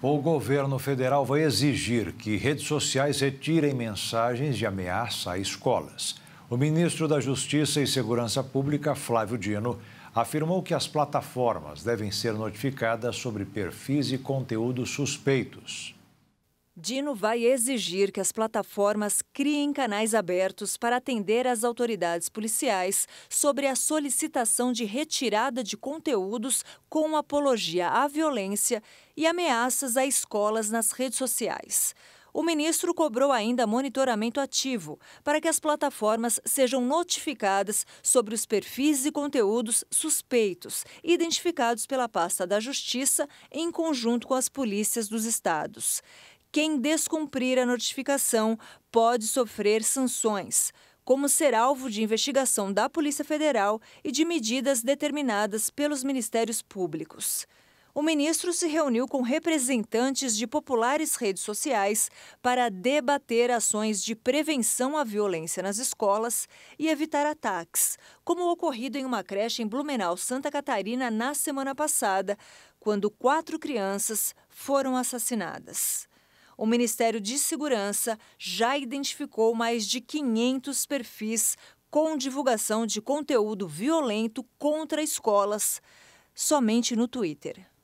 O governo federal vai exigir que redes sociais retirem mensagens de ameaça a escolas. O ministro da Justiça e Segurança Pública, Flávio Dino, afirmou que as plataformas devem ser notificadas sobre perfis e conteúdos suspeitos. Dino vai exigir que as plataformas criem canais abertos para atender às autoridades policiais sobre a solicitação de retirada de conteúdos com apologia à violência e ameaças a escolas nas redes sociais. O ministro cobrou ainda monitoramento ativo para que as plataformas sejam notificadas sobre os perfis e conteúdos suspeitos, identificados pela pasta da Justiça em conjunto com as polícias dos estados. Quem descumprir a notificação pode sofrer sanções, como ser alvo de investigação da Polícia Federal e de medidas determinadas pelos ministérios públicos o ministro se reuniu com representantes de populares redes sociais para debater ações de prevenção à violência nas escolas e evitar ataques, como o ocorrido em uma creche em Blumenau, Santa Catarina, na semana passada, quando quatro crianças foram assassinadas o Ministério de Segurança já identificou mais de 500 perfis com divulgação de conteúdo violento contra escolas, somente no Twitter.